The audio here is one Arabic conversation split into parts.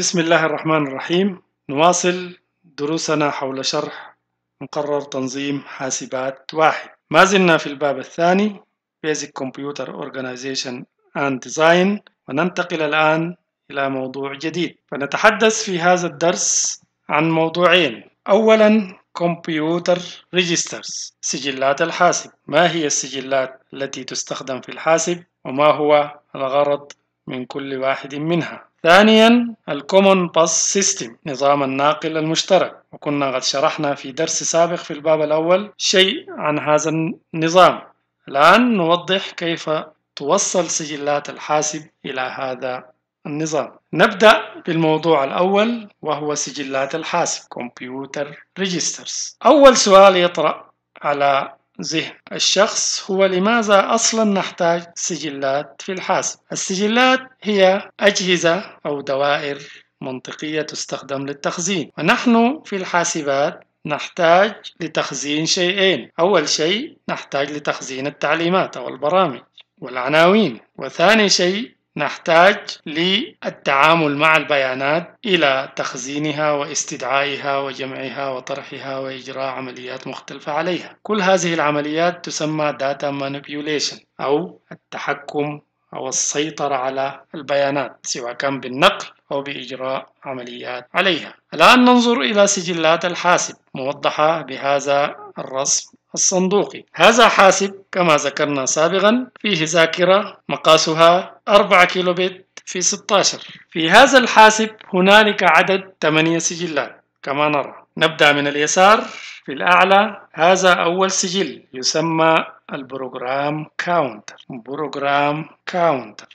بسم الله الرحمن الرحيم نواصل دروسنا حول شرح مقرر تنظيم حاسبات واحد ما زلنا في الباب الثاني Basic Computer Organization and Design وننتقل الآن إلى موضوع جديد فنتحدث في هذا الدرس عن موضوعين أولا Computer Registers سجلات الحاسب ما هي السجلات التي تستخدم في الحاسب وما هو الغرض من كل واحد منها ثانيا الكومون باس سيستم نظام الناقل المشترك وكنا قد شرحنا في درس سابق في الباب الأول شيء عن هذا النظام الآن نوضح كيف توصل سجلات الحاسب إلى هذا النظام نبدأ بالموضوع الأول وهو سجلات الحاسب Computer Registers أول سؤال يطرأ على ذهن الشخص هو لماذا أصلا نحتاج سجلات في الحاسب السجلات هي أجهزة أو دوائر منطقية تستخدم للتخزين ونحن في الحاسبات نحتاج لتخزين شيئين أول شيء نحتاج لتخزين التعليمات أو البرامج والعناوين وثاني شيء نحتاج للتعامل مع البيانات إلى تخزينها واستدعائها وجمعها وطرحها وإجراء عمليات مختلفة عليها كل هذه العمليات تسمى Data Manipulation أو التحكم أو السيطرة على البيانات سواء كان بالنقل أو بإجراء عمليات عليها الآن ننظر إلى سجلات الحاسب موضحة بهذا الرسم الصندوقي هذا حاسب كما ذكرنا سابقا فيه ذاكرة مقاسها 4 كيلو بيت في 16 في هذا الحاسب هنالك عدد 8 سجلات كما نرى نبدأ من اليسار في الأعلى هذا أول سجل يسمى البروجرام كاونتر بروجرام كاونتر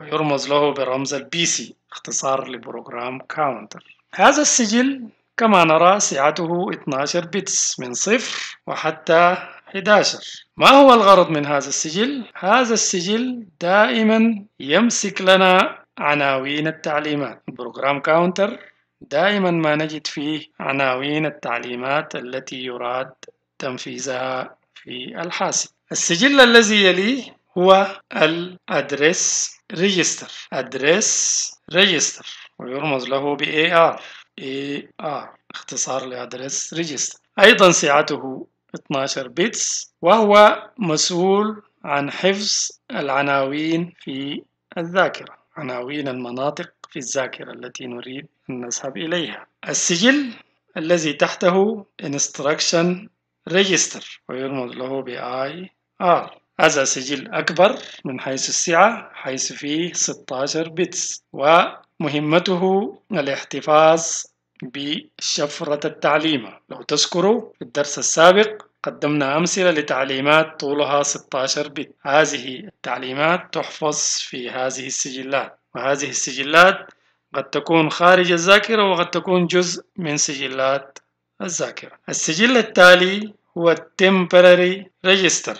ويرمز له برمز البي سي اختصار لبروجرام كاونتر هذا السجل كما نرى سعته 12 بتس من صفر وحتى 11 ما هو الغرض من هذا السجل؟ هذا السجل دائما يمسك لنا عناوين التعليمات بروجرام كاونتر دائما ما نجد فيه عناوين التعليمات التي يراد تنفيذها في الحاسب السجل الذي يليه هو الادريس ريجستر ادريس ريجستر ويرمز له ب AR اي ار آه، اختصار لادرس ريجستر ايضا سعته 12 بيتس وهو مسؤول عن حفظ العناوين في الذاكرة عناوين المناطق في الذاكرة التي نريد أن نذهب إليها السجل الذي تحته Instruction Register ويرمز له ب IR هذا سجل أكبر من حيث السعة حيث فيه 16 بتس و مهمته الاحتفاظ بشفرة التعليم لو تذكروا في الدرس السابق قدمنا أمثلة لتعليمات طولها 16 بت هذه التعليمات تحفظ في هذه السجلات وهذه السجلات قد تكون خارج الذاكرة وقد تكون جزء من سجلات الذاكرة السجل التالي هو Temporary Register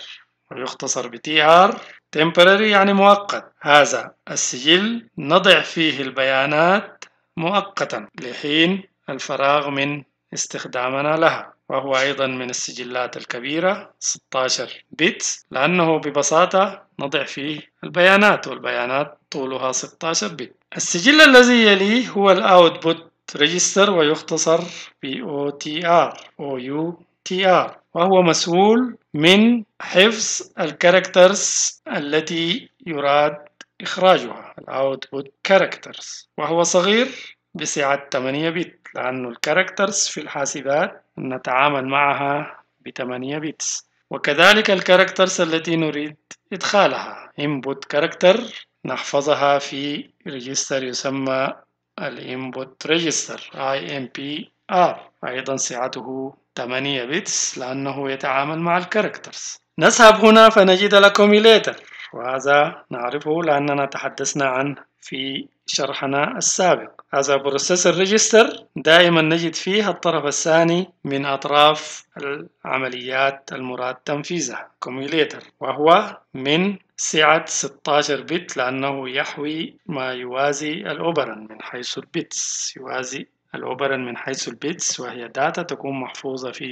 ويختصر بـ TR temporary يعني مؤقت هذا السجل نضع فيه البيانات مؤقتا لحين الفراغ من استخدامنا لها وهو أيضا من السجلات الكبيرة 16 بت لأنه ببساطة نضع فيه البيانات والبيانات طولها 16 بت السجل الذي يليه هو الأوتبوت ريجستر ويختصر ب OTR OUTR وهو مسؤول من حفظ الكاركترز التي يراد إخراجها الأوتبوت كاركترز وهو صغير بسعة 8 بت لأن الكاركترز في الحاسبات نتعامل معها ب 8 بتس وكذلك الكاركترز التي نريد إدخالها input character نحفظها في ريجستر يسمى الانبوت ريجستر IMPR أيضا سعته 8 بيتس لأنه يتعامل مع الكاركترز نذهب هنا فنجد الأكوميليتر وهذا نعرفه لأننا تحدثنا عنه في شرحنا السابق هذا بروسيسور ريجستر دائما نجد فيه الطرف الثاني من أطراف العمليات المراد تنفيذها كوميليتر وهو من سعة 16 بت لأنه يحوي ما يوازي الأوبرن من حيث البيتس يوازي الأوبرن من حيث البيتس وهي داتا تكون محفوظة في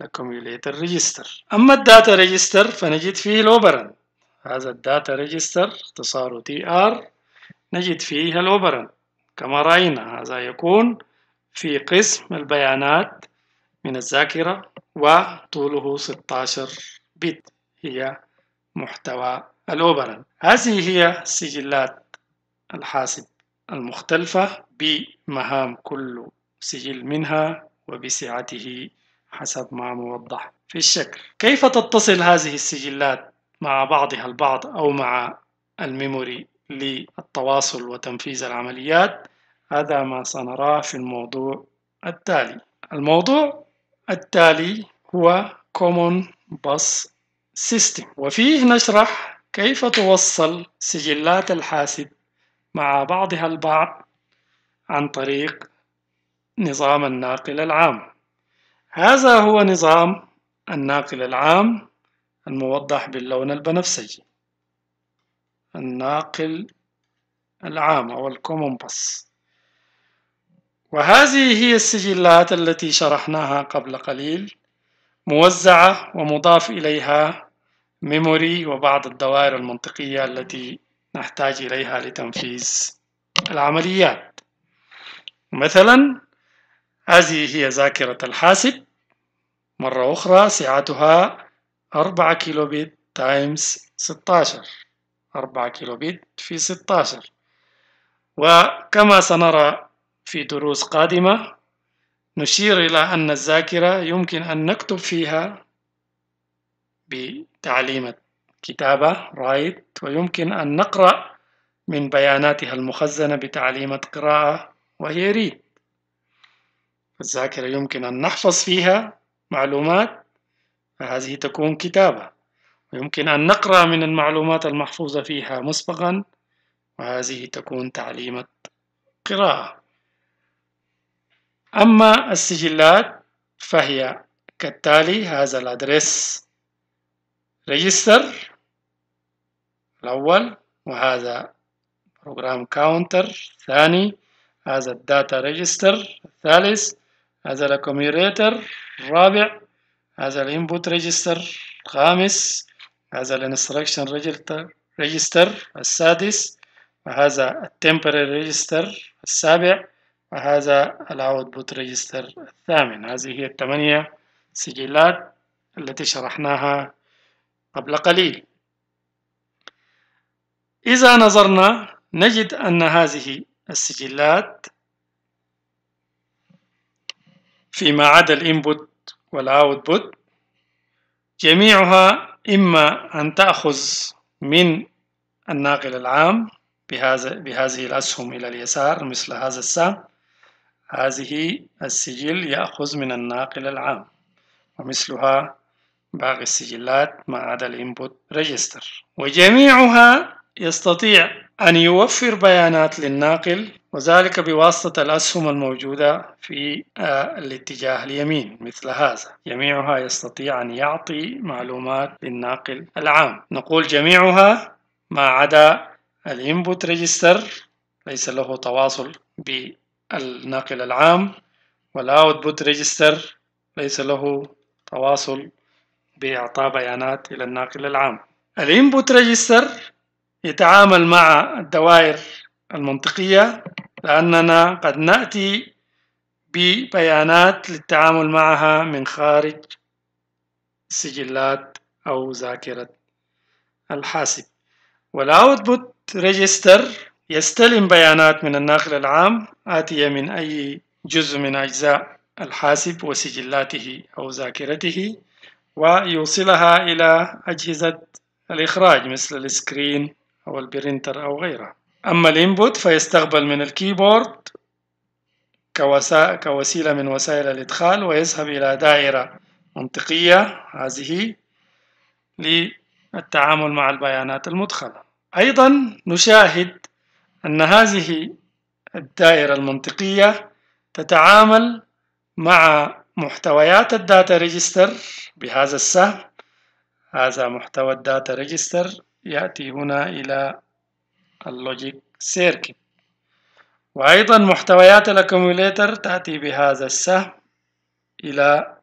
الاكوميوليتر ريجستر أما الداتا ريجستر فنجد فيه الأوبرن هذا الداتا ريجستر اختصاره تي آر نجد فيه الأوبرن كما رأينا هذا يكون في قسم البيانات من الذاكرة وطوله 16 بت هي محتوى الأوبرن هذه هي سجلات الحاسب المختلفة بمهام كل سجل منها وبسعته حسب ما موضح في الشكل كيف تتصل هذه السجلات مع بعضها البعض أو مع الميموري للتواصل وتنفيذ العمليات هذا ما سنراه في الموضوع التالي الموضوع التالي هو Common Bus System وفيه نشرح كيف توصل سجلات الحاسب مع بعضها البعض عن طريق نظام الناقل العام هذا هو نظام الناقل العام الموضح باللون البنفسجي الناقل العام أو الكومون وهذه هي السجلات التي شرحناها قبل قليل موزعة ومضاف إليها ميموري وبعض الدوائر المنطقية التي نحتاج إليها لتنفيذ العمليات مثلا هذه هي ذاكرة الحاسب مرة أخرى سعتها 4 كيلو بيت تايمز 16 4 كيلو بيت في 16 وكما سنرى في دروس قادمة نشير إلى أن الذاكرة يمكن أن نكتب فيها بتعليم كتابة رايت ويمكن أن نقرأ من بياناتها المخزنة بتعليمة قراءة وهي ريد الذاكرة يمكن أن نحفظ فيها معلومات فهذه تكون كتابة ويمكن أن نقرأ من المعلومات المحفوظة فيها مسبقا وهذه تكون تعليمة قراءة أما السجلات فهي كالتالي هذا الأدرس ريجستر الأول وهذا بروجرام كاونتر الثاني هذا الداتا ريجستر الثالث هذا الاكوميريتر الرابع هذا الانبوت ريجستر الخامس هذا الانستركشن ريجستر السادس وهذا التمبرري ريجستر السابع وهذا الاوتبوت ريجستر الثامن هذه هي الثمانية سجلات التي شرحناها قبل قليل إذا نظرنا نجد أن هذه السجلات فيما عدا الإنبوت والأوتبوت جميعها إما أن تأخذ من الناقل العام بهذا بهذه الأسهم إلى اليسار مثل هذا السهم هذه السجل يأخذ من الناقل العام ومثلها باقي السجلات ما عدا الإنبوت ريجستر وجميعها يستطيع أن يوفر بيانات للناقل وذلك بواسطة الأسهم الموجودة في آه، الاتجاه اليمين مثل هذا جميعها يستطيع أن يعطي معلومات للناقل العام نقول جميعها ما عدا الانبوت ريجستر ليس له تواصل بالناقل العام والاوتبوت ريجستر ليس له تواصل بإعطاء بيانات إلى الناقل العام الانبوت ريجستر يتعامل مع الدوائر المنطقية لأننا قد نأتي ببيانات للتعامل معها من خارج سجلات أو ذاكرة الحاسب والأوتبوت ريجستر يستلم بيانات من الناقل العام آتية من أي جزء من أجزاء الحاسب وسجلاته أو ذاكرته ويوصلها إلى أجهزة الإخراج مثل السكرين أو البرينتر أو غيره أما الإنبوت فيستقبل من الكيبورد كوسيلة من وسائل الإدخال ويذهب إلى دائرة منطقية هذه للتعامل مع البيانات المدخلة أيضا نشاهد أن هذه الدائرة المنطقية تتعامل مع محتويات الداتا ريجستر بهذا السهم هذا محتوى الداتا ريجستر يأتي هنا إلى اللوجيك سيركت وأيضا محتويات الأكوميوليتر تأتي بهذا السهم إلى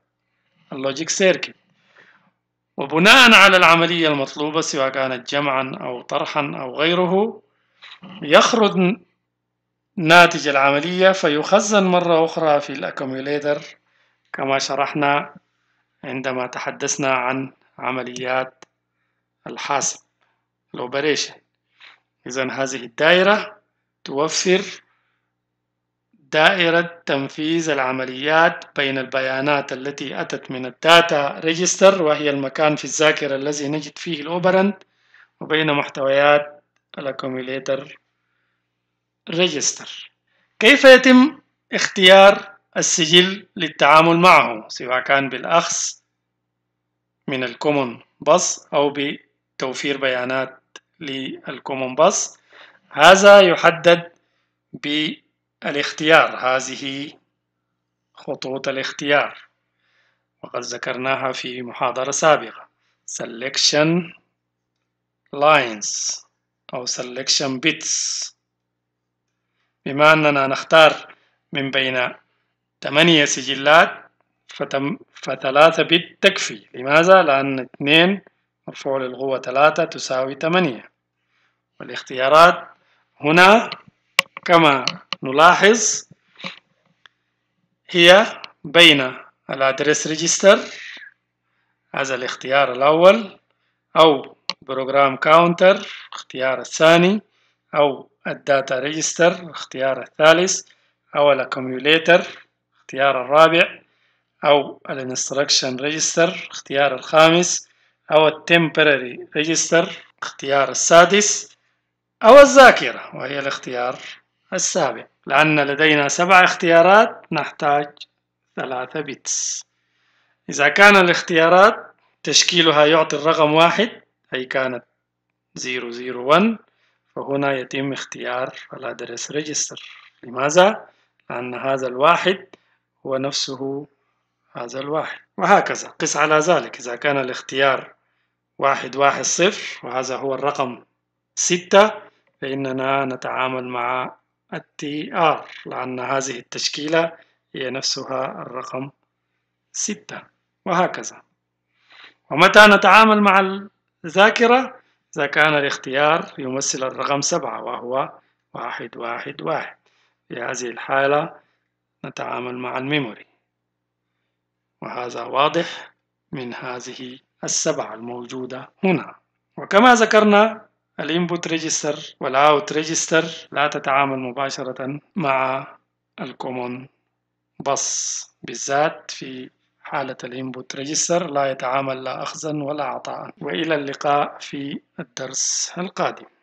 اللوجيك سيركت وبناء على العملية المطلوبة سواء كانت جمعا أو طرحا أو غيره يخرج ناتج العملية فيخزن مرة أخرى في الأكوميوليتر كما شرحنا عندما تحدثنا عن عمليات الحاسب الأوبريشن إذا هذه الدائرة توفر دائرة تنفيذ العمليات بين البيانات التي أتت من الداتا ريجستر وهي المكان في الذاكرة الذي نجد فيه الأوبرند وبين محتويات الأكوميليتر ريجستر كيف يتم اختيار السجل للتعامل معه سواء كان بالأخذ من الكومون بص أو بتوفير بيانات للكومون باس هذا يحدد بالاختيار هذه خطوط الاختيار وقد ذكرناها في محاضرة سابقة selection lines أو selection bits بما أننا نختار من بين ثمانية سجلات فثلاثة بت تكفي لماذا؟ لأن اثنين مفعول القوة ثلاثة تساوي ثمانية والاختيارات هنا كما نلاحظ هي بين الادرس ريجستر هذا الاختيار الأول أو بروجرام كاونتر اختيار الثاني أو الداتا ريجستر اختيار الثالث أو الاكوميوليتر اختيار الرابع أو الانستركشن ريجستر اختيار الخامس أو التمبراري ريجستر الاختيار السادس أو الذاكرة وهي الاختيار السابع لأن لدينا سبع اختيارات نحتاج ثلاثة بيتس إذا كان الاختيارات تشكيلها يعطي الرقم واحد أي كانت 001 فهنا يتم اختيار الأدرس ريجستر لماذا؟ لأن هذا الواحد هو نفسه هذا الواحد وهكذا قس على ذلك إذا كان الاختيار واحد واحد صفر وهذا هو الرقم ستة فإننا نتعامل مع التي آر لأن هذه التشكيلة هي نفسها الرقم ستة وهكذا ومتى نتعامل مع الذاكرة إذا كان الاختيار يمثل الرقم سبعة وهو واحد واحد واحد في هذه الحالة نتعامل مع الميموري وهذا واضح من هذه السبعة الموجودة هنا وكما ذكرنا الانبوت ريجستر والاوت ريجستر لا تتعامل مباشرة مع الكومون بص بالذات في حالة الانبوت ريجستر لا يتعامل لا أخذا ولا عطاء وإلى اللقاء في الدرس القادم